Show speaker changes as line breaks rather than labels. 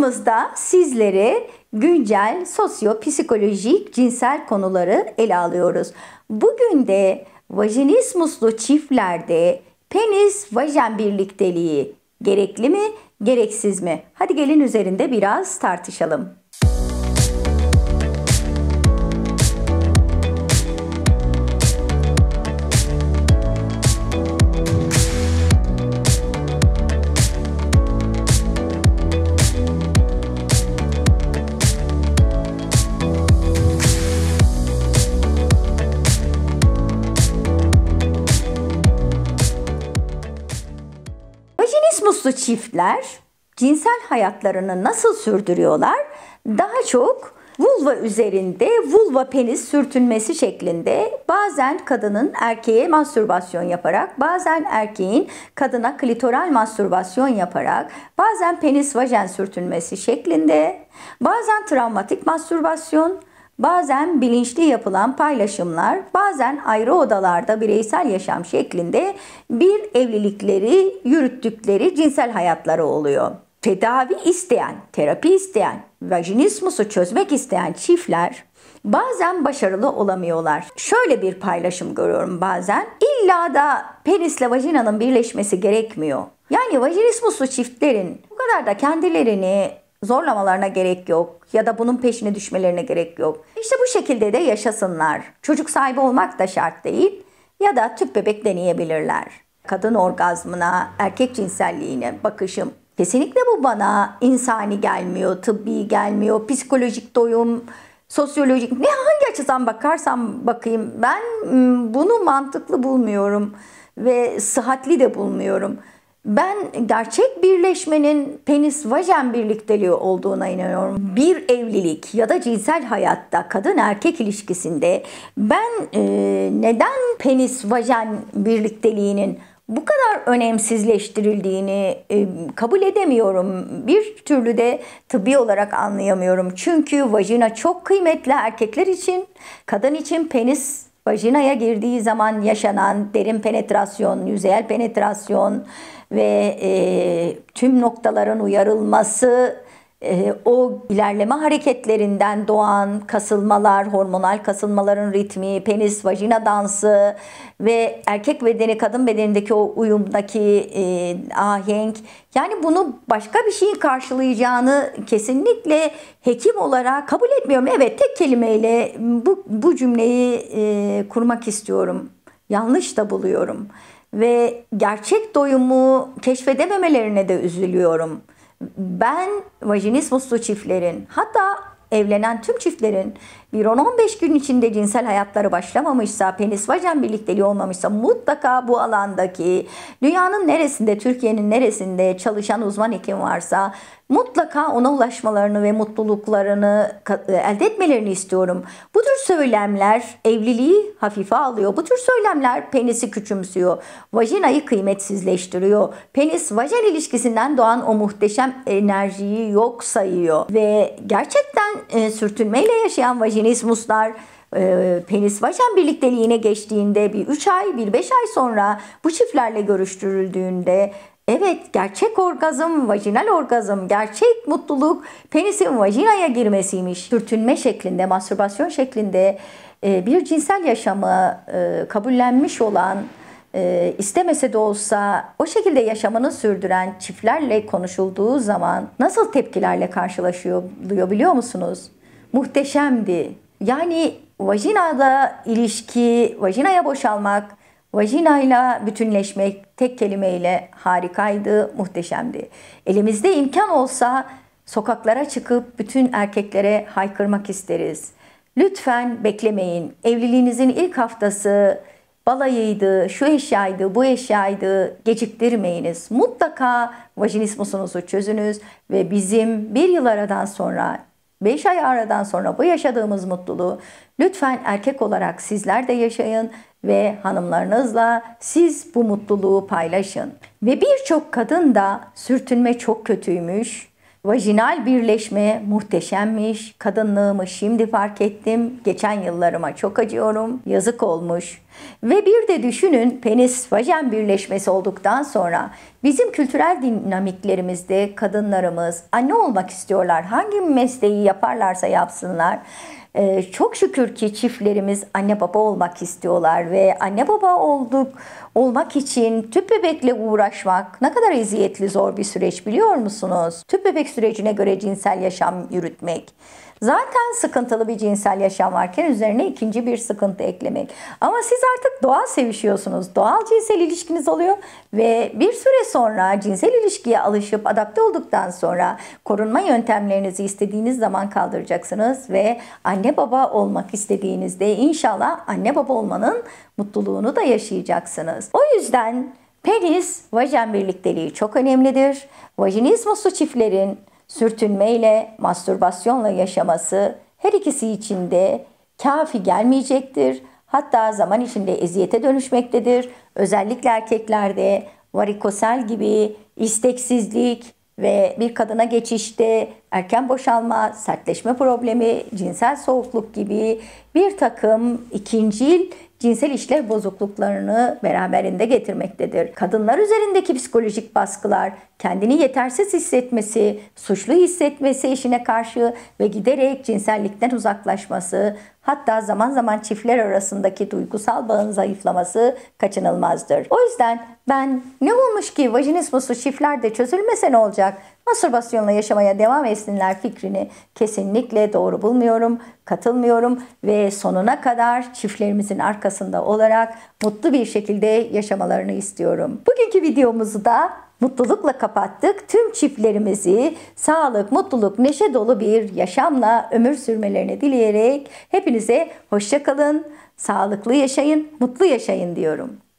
Kanalımızda sizlere güncel sosyo-psikolojik cinsel konuları ele alıyoruz. Bugün de vajinismuslu çiftlerde penis vajen birlikteliği gerekli mi, gereksiz mi? Hadi gelin üzerinde biraz tartışalım. Yunuslu çiftler cinsel hayatlarını nasıl sürdürüyorlar? Daha çok vulva üzerinde vulva penis sürtünmesi şeklinde bazen kadının erkeğe mastürbasyon yaparak, bazen erkeğin kadına klitoral mastürbasyon yaparak, bazen penis vajen sürtünmesi şeklinde, bazen travmatik mastürbasyon, Bazen bilinçli yapılan paylaşımlar, bazen ayrı odalarda bireysel yaşam şeklinde bir evlilikleri yürüttükleri cinsel hayatları oluyor. Tedavi isteyen, terapi isteyen, vajinismusu çözmek isteyen çiftler bazen başarılı olamıyorlar. Şöyle bir paylaşım görüyorum bazen. İlla da penisle vajinanın birleşmesi gerekmiyor. Yani vajinismuslu çiftlerin bu kadar da kendilerini zorlamalarına gerek yok ya da bunun peşine düşmelerine gerek yok. İşte bu şekilde de yaşasınlar. Çocuk sahibi olmak da şart değil ya da tüp bebek deneyebilirler. Kadın orgazmına, erkek cinselliğine bakışım kesinlikle bu bana insani gelmiyor, tıbbi gelmiyor, psikolojik doyum, sosyolojik ne hangi açıdan bakarsam bakayım ben hmm, bunu mantıklı bulmuyorum ve sıhhatli de bulmuyorum. Ben gerçek birleşmenin penis vajen birlikteliği olduğuna inanıyorum. Bir evlilik ya da cinsel hayatta kadın erkek ilişkisinde ben e, neden penis vajen birlikteliğinin bu kadar önemsizleştirildiğini e, kabul edemiyorum. Bir türlü de tıbbi olarak anlayamıyorum. Çünkü vajina çok kıymetli erkekler için, kadın için penis vajinaya girdiği zaman yaşanan derin penetrasyon, yüzeyel penetrasyon ve e, tüm noktaların uyarılması ee, o ilerleme hareketlerinden doğan kasılmalar, hormonal kasılmaların ritmi, penis vajina dansı ve erkek bedeni kadın bedenindeki o uyumdaki e, ahenk yani bunu başka bir şeyin karşılayacağını kesinlikle hekim olarak kabul etmiyorum. Evet tek kelimeyle bu, bu cümleyi e, kurmak istiyorum. Yanlış da buluyorum ve gerçek doyumu keşfedememelerine de üzülüyorum ben vajinismuslu çiftlerin hatta evlenen tüm çiftlerin bir 10-15 gün içinde cinsel hayatları başlamamışsa, penis vajen birlikteliği olmamışsa mutlaka bu alandaki dünyanın neresinde, Türkiye'nin neresinde çalışan uzman hekim varsa mutlaka ona ulaşmalarını ve mutluluklarını e, elde etmelerini istiyorum. Bu tür söylemler evliliği hafife alıyor. Bu tür söylemler penisi küçümsüyor. Vajinayı kıymetsizleştiriyor. Penis vajen ilişkisinden doğan o muhteşem enerjiyi yok sayıyor. Ve gerçekten e, sürtünmeyle yaşayan vajin vajinismuslar e, penis vajen birlikteliğine geçtiğinde bir 3 ay bir 5 ay sonra bu çiftlerle görüştürüldüğünde Evet gerçek orgazm, vajinal orgazm, gerçek mutluluk penisin vajinaya girmesiymiş. Sürtünme şeklinde, mastürbasyon şeklinde e, bir cinsel yaşamı e, kabullenmiş olan e, istemese de olsa o şekilde yaşamını sürdüren çiftlerle konuşulduğu zaman nasıl tepkilerle karşılaşıyor biliyor musunuz? muhteşemdi. Yani vajinada ilişki, vajinaya boşalmak, vajinayla bütünleşmek tek kelimeyle harikaydı, muhteşemdi. Elimizde imkan olsa sokaklara çıkıp bütün erkeklere haykırmak isteriz. Lütfen beklemeyin. Evliliğinizin ilk haftası balayıydı, şu eşyaydı, bu eşyaydı geciktirmeyiniz. Mutlaka vajinismusunuzu çözünüz ve bizim bir yıl aradan sonra 5 ay aradan sonra bu yaşadığımız mutluluğu lütfen erkek olarak sizler de yaşayın ve hanımlarınızla siz bu mutluluğu paylaşın. Ve birçok kadın da sürtünme çok kötüymüş. Vajinal birleşme muhteşemmiş. Kadınlığımı şimdi fark ettim. Geçen yıllarıma çok acıyorum. Yazık olmuş. Ve bir de düşünün penis vajen birleşmesi olduktan sonra bizim kültürel dinamiklerimizde kadınlarımız anne olmak istiyorlar. Hangi mesleği yaparlarsa yapsınlar. Ee, çok şükür ki çiftlerimiz anne baba olmak istiyorlar ve anne baba olduk olmak için tüp bebekle uğraşmak ne kadar eziyetli zor bir süreç biliyor musunuz? Tüp bebek sürecine göre cinsel yaşam yürütmek Zaten sıkıntılı bir cinsel yaşam varken üzerine ikinci bir sıkıntı eklemek. Ama siz artık doğal sevişiyorsunuz. Doğal cinsel ilişkiniz oluyor ve bir süre sonra cinsel ilişkiye alışıp adapte olduktan sonra korunma yöntemlerinizi istediğiniz zaman kaldıracaksınız ve anne baba olmak istediğinizde inşallah anne baba olmanın mutluluğunu da yaşayacaksınız. O yüzden penis vajen birlikteliği çok önemlidir. Vajinizmusu çiftlerin sürtünmeyle, mastürbasyonla yaşaması her ikisi için de kafi gelmeyecektir. Hatta zaman içinde eziyete dönüşmektedir. Özellikle erkeklerde varikosel gibi isteksizlik ve bir kadına geçişte erken boşalma, sertleşme problemi, cinsel soğukluk gibi bir takım ikincil cinsel işlev bozukluklarını beraberinde getirmektedir. Kadınlar üzerindeki psikolojik baskılar kendini yetersiz hissetmesi, suçlu hissetmesi eşine karşı ve giderek cinsellikten uzaklaşması, hatta zaman zaman çiftler arasındaki duygusal bağın zayıflaması kaçınılmazdır. O yüzden ben ne olmuş ki vajinismusu çiftlerde çözülmese ne olacak? Mastürbasyonla yaşamaya devam etsinler fikrini kesinlikle doğru bulmuyorum, katılmıyorum ve sonuna kadar çiftlerimizin arkasında olarak mutlu bir şekilde yaşamalarını istiyorum. Bugünkü videomuzu da mutlulukla kapattık. Tüm çiftlerimizi sağlık, mutluluk, neşe dolu bir yaşamla ömür sürmelerini dileyerek hepinize hoşça kalın, sağlıklı yaşayın, mutlu yaşayın diyorum.